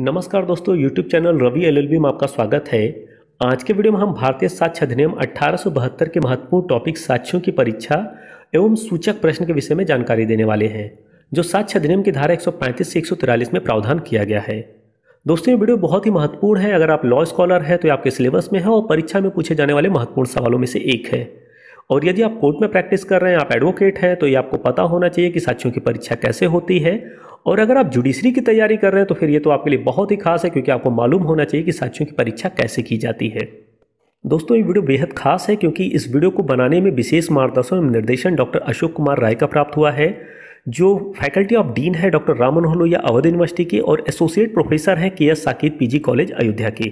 नमस्कार दोस्तों YouTube channel Ravi L में आपका स्वागत है आज के वीडियो में हम भारतीय साक्ष्य अधिनियम अठारह के महत्वपूर्ण टॉपिक साक्ष्यों की परीक्षा एवं सूचक प्रश्न के विषय में जानकारी देने वाले हैं जो साक्ष्य अधिनियम की धारा 135 से 143 में प्रावधान किया गया है दोस्तों ये वीडियो बहुत ही महत्वपूर्ण है अगर आप लॉ स्कॉलर है तो ये आपके सिलेबस में है और परीक्षा में पूछे जाने वाले महत्वपूर्ण सवालों में से एक है और यदि आप कोर्ट में प्रैक्टिस कर रहे हैं आप एडवोकेट हैं तो ये आपको पता होना चाहिए कि साक्षियों की परीक्षा कैसे होती है और अगर आप जुडिशरी की तैयारी कर रहे हैं तो फिर ये तो आपके लिए बहुत ही खास है क्योंकि आपको मालूम होना चाहिए कि साक्षियों की परीक्षा कैसे की जाती है दोस्तों ये वीडियो बेहद खास है क्योंकि इस वीडियो को बनाने में विशेष मार्गदर्शन एवं निर्देशन डॉक्टर अशोक कुमार राय का प्राप्त हुआ है जो फैकल्टी ऑफ डीन है डॉक्टर राम मनोहर लोहिया अवध यूनिवर्सिटी के और एसोसिएट प्रोफेसर हैं K S Saket PG college Ayodhya के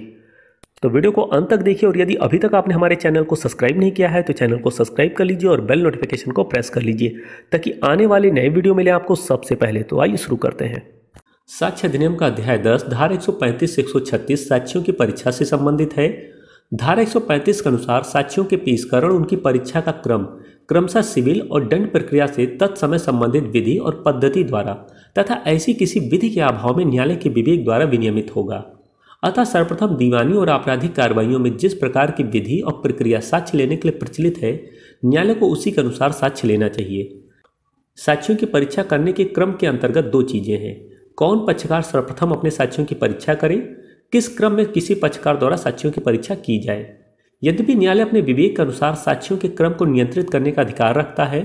तो वीडियो को अंत तक देखिए और यदि अभी तक आपने हमारे चैनल को सब्सक्राइब नहीं किया है तो चैनल को सब्सक्राइब कर लीजिए और बेल नोटिफिकेशन को प्रेस कर लीजिए ताकि आने वाले नए वीडियो मिले आपको सबसे पहले तो आइए शुरू करते हैं साक्ष्य अधिनियम का अध्याय दस धारा 135 से 136 साक्षियों की परीक्षा से संबंधित है धारा 135 के अनुसार साक्षियों के पेशकरण उनकी परीक्षा का क्रम क्रमशः सिविल और दंड प्रक्रिया से तत्समय संबंधित विधि और पद्धति द्वारा तथा ऐसी किसी विधि के अभाव में न्यायालय के विवेक द्वारा विनियमित होगा अतः सर्वप्रथम दीवानी और आपराधिक कार्रवाइयों में जिस प्रकार की विधि और प्रक्रिया साक्ष्य लेने के लिए प्रचलित है न्यायालय को उसी के अनुसार साक्ष्य लेना चाहिए साक्षियों की परीक्षा करने के क्रम के अंतर्गत दो चीज़ें हैं कौन पक्षकार सर्वप्रथम अपने साक्षियों की परीक्षा करे किस क्रम में किसी पक्षकार द्वारा साक्षियों की परीक्षा की जाए यद्यपि न्यायालय अपने विवेक के अनुसार साक्षियों के क्रम को नियंत्रित करने का अधिकार रखता है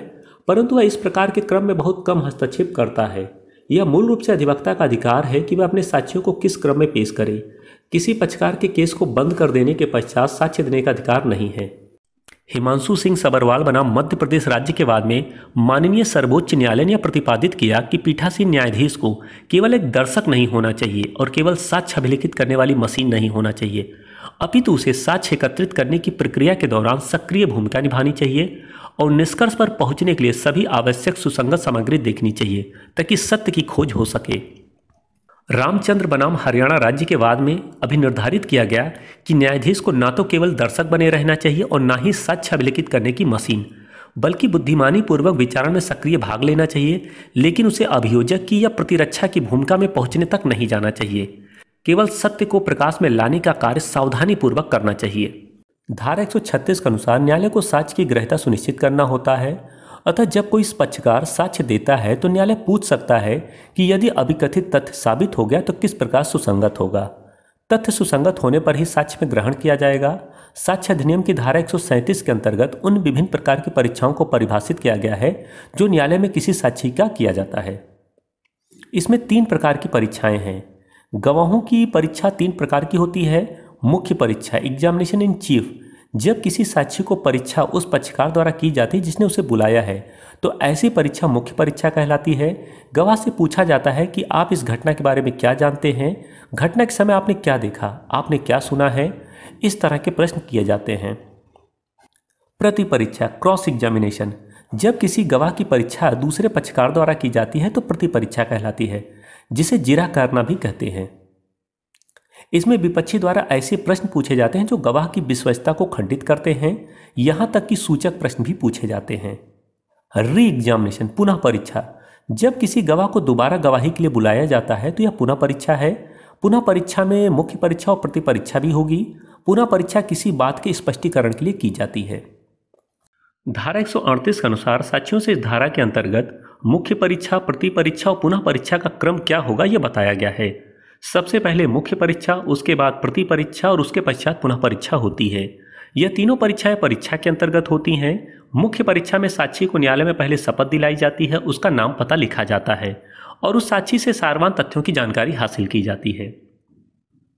परंतु वह इस प्रकार के क्रम में बहुत कम हस्तक्षेप करता है यह मूल रूप से अधिवक्ता का अधिकार है कि वह अपने साक्षियों को किस क्रम में पेश करे किसी पक्षकार के केस को बंद कर देने के पश्चात साक्ष्य देने का अधिकार नहीं है हिमांशु सिंह सबरवाल बना मध्य प्रदेश राज्य के बाद में माननीय सर्वोच्च न्यायालय ने प्रतिपादित किया कि पीठासीन न्यायाधीश को केवल एक दर्शक नहीं होना चाहिए और केवल साक्ष्य अभिलिखित करने वाली मशीन नहीं होना चाहिए अपितु उसे साक्ष्य एकत्रित करने की प्रक्रिया के दौरान सक्रिय भूमिका निभानी चाहिए और निष्कर्ष पर पहुंचने के लिए सभी आवश्यक सुसंगत सामग्री देखनी चाहिए ताकि सत्य की खोज हो सके रामचंद्र बनाम हरियाणा राज्य के वाद में अभी निर्धारित किया गया कि न्यायाधीश को ना तो केवल दर्शक बने रहना चाहिए और ना ही सच अभिलिखित करने की मशीन बल्कि बुद्धिमानी पूर्वक विचारण में सक्रिय भाग लेना चाहिए लेकिन उसे अभियोजक की या प्रतिरक्षा की भूमिका में पहुंचने तक नहीं जाना चाहिए केवल सत्य को प्रकाश में लाने का कार्य सावधानीपूर्वक करना चाहिए धारा एक के अनुसार न्यायालय को साक्ष्य की ग्रहता सुनिश्चित करना होता है अतः जब कोई पक्षकार साक्ष्य देता है तो न्यायालय पूछ सकता है कि यदि अभिकथित तथ्य साबित हो गया तो किस प्रकार सुसंगत होगा तथ्य सुसंगत होने पर ही साक्ष्य में ग्रहण किया जाएगा साक्ष्य अधिनियम की धारा एक के अंतर्गत उन विभिन्न प्रकार की परीक्षाओं को परिभाषित किया गया है जो न्यायालय में किसी साक्षी का किया जाता है इसमें तीन प्रकार की परीक्षाएं हैं गवाहों की परीक्षा तीन प्रकार की होती है मुख्य परीक्षा एग्जामिनेशन इन चीफ जब किसी साक्षी को परीक्षा उस पक्षकार द्वारा की जाती है जिसने उसे बुलाया है तो ऐसी परीक्षा मुख्य परीक्षा कहलाती है गवाह से पूछा जाता है कि आप इस घटना के बारे में क्या जानते हैं घटना के समय आपने क्या देखा आपने क्या सुना है इस तरह के प्रश्न किए जाते हैं प्रति परीक्षा क्रॉस एग्जामिनेशन जब किसी गवाह की परीक्षा दूसरे पक्षकार द्वारा की जाती है तो प्रति परीक्षा कहलाती है जिसे जिरा करना भी कहते हैं इसमें विपक्षी द्वारा ऐसे प्रश्न पूछे जाते हैं जो गवाह की विश्वसता को खंडित करते हैं यहां तक कि सूचक प्रश्न भी पूछे जाते हैं री एग्जामिनेशन पुनः परीक्षा जब किसी गवाह को दोबारा गवाही के लिए बुलाया जाता है तो यह पुनः परीक्षा है पुनः परीक्षा में मुख्य परीक्षा और प्रति परीक्षा भी होगी पुनः परीक्षा किसी बात के स्पष्टीकरण के लिए की जाती है धारा एक के अनुसार साक्षियों से इस धारा के अंतर्गत मुख्य परीक्षा प्रति परीक्षा और पुनः परीक्षा का क्रम क्या होगा यह बताया गया है सबसे पहले मुख्य परीक्षा उसके बाद प्रति परीक्षा और उसके पश्चात पुनः परीक्षा होती है यह तीनों परीक्षाएं परीक्षा के अंतर्गत होती हैं मुख्य परीक्षा में साक्षी को न्यायालय में पहले शपथ दिलाई जाती है उसका नाम पता लिखा जाता है और उस साक्षी से सारवान तथ्यों की जानकारी हासिल की जाती है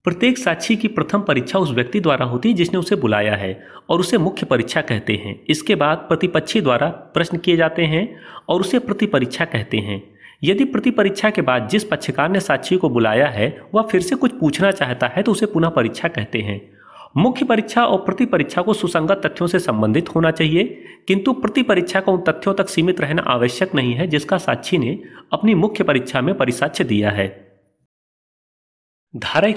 प्रत्येक साक्षी की प्रथम परीक्षा उस व्यक्ति द्वारा होती है जिसने उसे बुलाया है और उसे मुख्य परीक्षा कहते हैं इसके बाद प्रतिपक्षी द्वारा प्रश्न किए जाते हैं और उसे प्रति परीक्षा कहते हैं यदि प्रति परीक्षा के बाद जिस पक्षकार ने साक्षी को बुलाया है वह फिर से कुछ पूछना चाहता है तो उसे पुनः परीक्षा कहते हैं मुख्य परीक्षा और प्रति परीक्षा को सुसंगत तथ्यों से संबंधित होना चाहिए किंतु प्रति परीक्षा का उन तथ्यों तक सीमित रहना आवश्यक नहीं है जिसका साक्षी ने अपनी मुख्य परीक्षा में परिसाक्ष्य दिया है धारा एक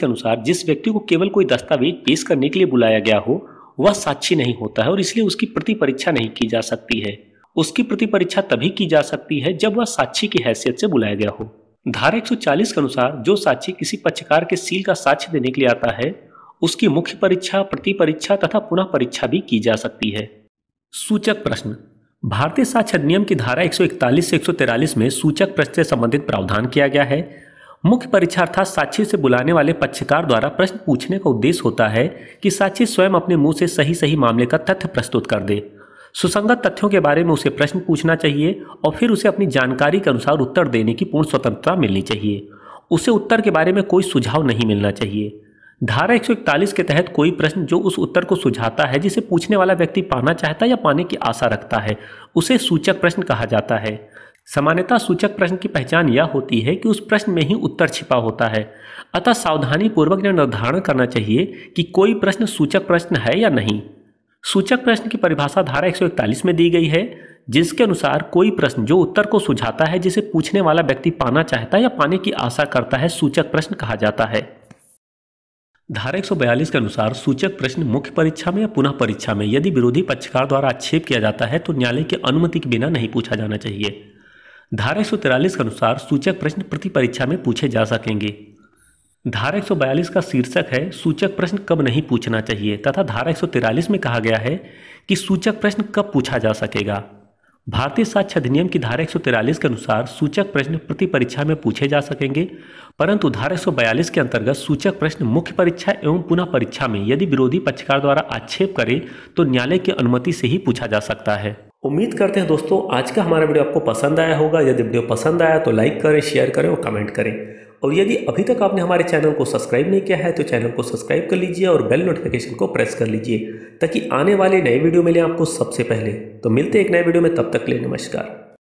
के अनुसार जिस व्यक्ति को केवल कोई दस्तावेज पेश करने के लिए बुलाया गया हो वह साक्षी नहीं होता है और इसलिए उसकी प्रति परीक्षा नहीं की जा सकती है उसकी प्रति परीक्षा तभी की जा सकती है जब वह साक्षी की हैसियत से बुलाया गया हो धारा एक के अनुसार जो साक्षी किसी पक्षकार के सील का साक्ष्य देने के लिए आता है उसकी मुख्य परीक्षा प्रति परीक्षा तथा पुनः परीक्षा भी की जा सकती है सूचक प्रश्न भारतीय साक्ष्य अधिनियम की धारा 141 से 143 में सूचक प्रश्न से संबंधित प्रावधान किया गया है मुख्य परीक्षा अर्थात साक्षी से बुलाने वाले पक्षकार द्वारा प्रश्न पूछने का उद्देश्य होता है कि साक्षी स्वयं अपने मुंह से सही सही मामले का तथ्य प्रस्तुत कर दे सुसंगत तथ्यों के बारे में उसे प्रश्न पूछना चाहिए और फिर उसे अपनी जानकारी के अनुसार उत्तर देने की पूर्ण स्वतंत्रता मिलनी चाहिए उसे उत्तर के बारे में कोई सुझाव नहीं मिलना चाहिए धारा एक के तहत कोई प्रश्न जो उस उत्तर को सुझाता है जिसे पूछने वाला व्यक्ति पाना चाहता है या पाने की आशा रखता है उसे सूचक प्रश्न कहा जाता है सामान्यता सूचक प्रश्न की पहचान यह होती है कि उस प्रश्न में ही उत्तर छिपा होता है अतः सावधानी पूर्वक यह निर्धारण करना चाहिए कि कोई प्रश्न सूचक प्रश्न है या नहीं सूचक प्रश्न की परिभाषा धारा 141 में दी गई है जिसके अनुसार कोई प्रश्न जो उत्तर को सुझाता है जिसे पूछने वाला व्यक्ति पाना चाहता है या पाने की आशा करता है सूचक प्रश्न कहा जाता है धारा एक के अनुसार सूचक प्रश्न मुख्य परीक्षा में या पुनः परीक्षा में यदि विरोधी पक्षकार द्वारा आक्षेप किया जाता है तो न्यायालय की अनुमति के बिना नहीं पूछा जाना चाहिए धारा एक के अनुसार सूचक प्रश्न प्रति परीक्षा में पूछे जा सकेंगे धारा 142 का शीर्षक है सूचक प्रश्न कब नहीं पूछना चाहिए तथा धारा 143 में कहा गया है कि सूचक प्रश्न कब पूछा जा सकेगा भारतीय साक्ष्य अधिनियम की धारा 143 के अनुसार सूचक प्रश्न प्रति परीक्षा में पूछे जा सकेंगे परंतु धारा 142 के अंतर्गत सूचक प्रश्न मुख्य परीक्षा एवं पुनः परीक्षा में यदि विरोधी पक्षकार द्वारा आक्षेप करे तो न्यायालय की अनुमति से ही पूछा जा सकता है उम्मीद करते हैं दोस्तों आज का हमारा वीडियो आपको पसंद आया होगा यदि वीडियो पसंद आया तो लाइक करें शेयर करें और कमेंट करें और यदि अभी तक आपने हमारे चैनल को सब्सक्राइब नहीं किया है तो चैनल को सब्सक्राइब कर लीजिए और बेल नोटिफिकेशन को प्रेस कर लीजिए ताकि आने वाले नए वीडियो मिले आपको सबसे पहले तो मिलते एक नए वीडियो में तब तक के लिए नमस्कार